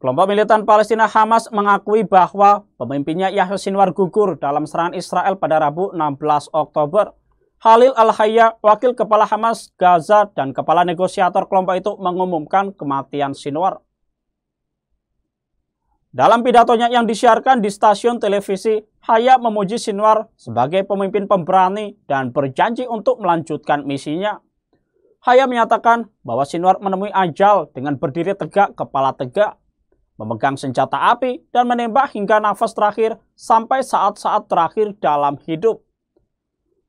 Kelompok militan Palestina Hamas mengakui bahwa pemimpinnya Yahya Sinwar gugur dalam serangan Israel pada Rabu 16 Oktober. Halil Al-Hayya, wakil kepala Hamas Gaza dan kepala negosiator kelompok itu mengumumkan kematian Sinwar. Dalam pidatonya yang disiarkan di stasiun televisi, Hayya memuji Sinwar sebagai pemimpin pemberani dan berjanji untuk melanjutkan misinya. Hayya menyatakan bahwa Sinwar menemui ajal dengan berdiri tegak kepala tegak memegang senjata api, dan menembak hingga nafas terakhir sampai saat-saat terakhir dalam hidup.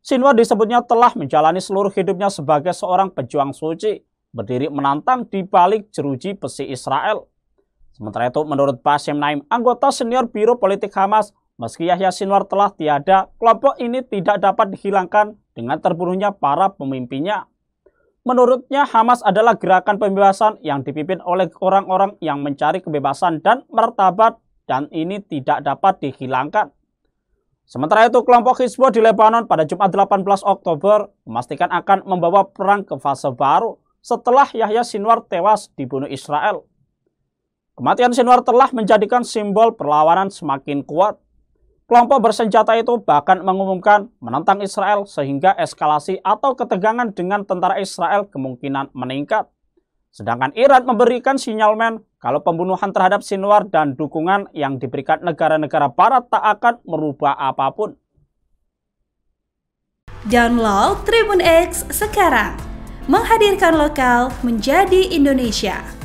Sinwar disebutnya telah menjalani seluruh hidupnya sebagai seorang pejuang suci, berdiri menantang di balik jeruji besi Israel. Sementara itu, menurut Basim Naim, anggota senior Biro Politik Hamas, meski Yahya Sinwar telah tiada, kelompok ini tidak dapat dihilangkan dengan terbunuhnya para pemimpinnya. Menurutnya Hamas adalah gerakan pembebasan yang dipimpin oleh orang-orang yang mencari kebebasan dan martabat dan ini tidak dapat dihilangkan. Sementara itu kelompok Hizbullah di Lebanon pada Jumat 18 Oktober memastikan akan membawa perang ke fase baru setelah Yahya Sinwar tewas dibunuh Israel. Kematian Sinwar telah menjadikan simbol perlawanan semakin kuat Kelompok bersenjata itu bahkan mengumumkan menentang Israel sehingga eskalasi atau ketegangan dengan tentara Israel kemungkinan meningkat. Sedangkan Iran memberikan sinyalmen kalau pembunuhan terhadap Sinwar dan dukungan yang diberikan negara-negara barat tak akan merubah apapun. Download Tribun X sekarang. Menghadirkan lokal menjadi Indonesia.